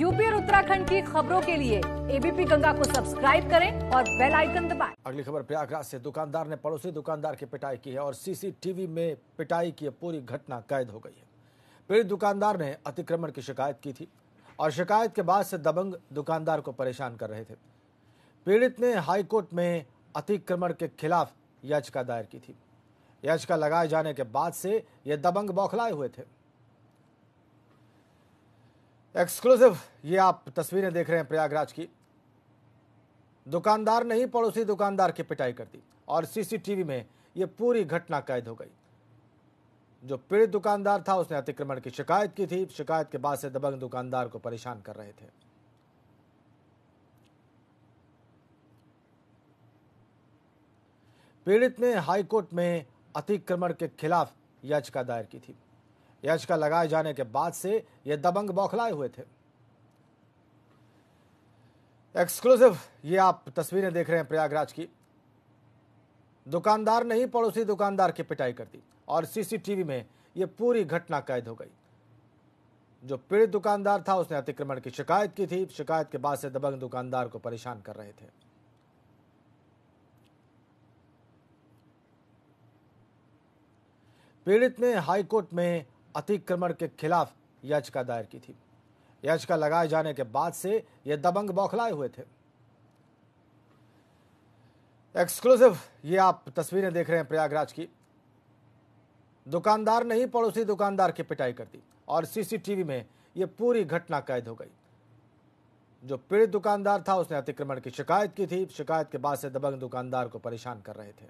UP और उत्तराखंड की खबरों के लिए एबीपी गंगा को सब्सक्राइब करें और बेल आइकन दबाएं। अगली खबर प्रयागराज से दुकानदार ने पड़ोसी दुकानदार की पिटाई की है और सीसीटीवी में पिटाई की पूरी घटना कैद हो गई है पीड़ित दुकानदार ने अतिक्रमण की शिकायत की थी और शिकायत के बाद से दबंग दुकानदार को परेशान कर रहे थे पीड़ित ने हाईकोर्ट में अतिक्रमण के खिलाफ याचिका दायर की थी याचिका लगाए जाने के बाद से ये दबंग बौखलाए हुए थे एक्सक्लूसिव ये आप तस्वीरें देख रहे हैं प्रयागराज की दुकानदार नहीं पड़ोसी दुकानदार की पिटाई कर दी और सीसीटीवी में ये पूरी घटना कैद हो गई जो पीड़ित दुकानदार था उसने अतिक्रमण की शिकायत की थी शिकायत के बाद से दबंग दुकानदार को परेशान कर रहे थे पीड़ित ने हाईकोर्ट में अतिक्रमण के खिलाफ याचिका दायर की थी याचिका लगाए जाने के बाद से ये दबंग बौखलाए हुए थे एक्सक्लूसिव ये आप तस्वीरें देख रहे हैं प्रयागराज की दुकानदार नहीं पड़ोसी दुकानदार की पिटाई कर दी और सीसीटीवी में ये पूरी घटना कैद हो गई जो पीड़ित दुकानदार था उसने अतिक्रमण की शिकायत की थी शिकायत के बाद से दबंग दुकानदार को परेशान कर रहे थे पीड़ित ने हाईकोर्ट में अतिक्रमण के खिलाफ याचिका दायर की थी याचिका लगाए जाने के बाद से ये दबंग बौखलाए हुए थे एक्सक्लूसिव ये आप तस्वीरें देख रहे हैं प्रयागराज की दुकानदार नहीं पड़ोसी दुकानदार की पिटाई कर दी और सीसीटीवी में यह पूरी घटना कैद हो गई जो पीड़ित दुकानदार था उसने अतिक्रमण की शिकायत की थी शिकायत के बाद से दबंग दुकानदार को परेशान कर रहे थे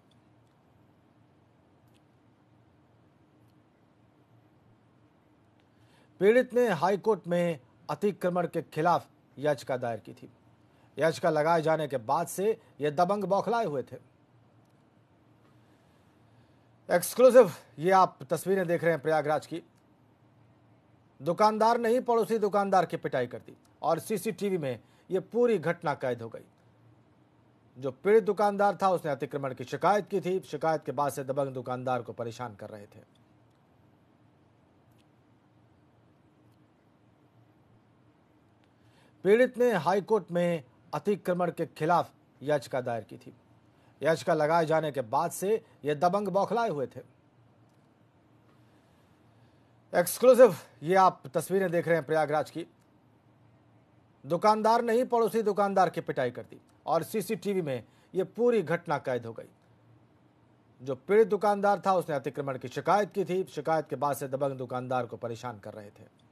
पीड़ित ने हाईकोर्ट में अतिक्रमण के खिलाफ याचिका दायर की थी याचिका लगाए जाने के बाद से यह दबंग बौखलाए हुए थे एक्सक्लूसिव ये आप तस्वीरें देख रहे हैं प्रयागराज की दुकानदार नहीं पड़ोसी दुकानदार की पिटाई कर दी और सीसीटीवी में यह पूरी घटना कैद हो गई जो पीड़ित दुकानदार था उसने अतिक्रमण की शिकायत की थी शिकायत के बाद से दबंग दुकानदार को परेशान कर रहे थे पीड़ित ने हाईकोर्ट में अतिक्रमण के खिलाफ याचिका दायर की थी याचिका लगाए जाने के बाद से ये दबंग बौखलाए हुए थे एक्सक्लूसिव ये आप तस्वीरें देख रहे हैं प्रयागराज की दुकानदार नहीं पड़ोसी दुकानदार की पिटाई कर दी और सीसीटीवी में यह पूरी घटना कैद हो गई जो पीड़ित दुकानदार था उसने अतिक्रमण की शिकायत की थी शिकायत के बाद से दबंग दुकानदार को परेशान कर रहे थे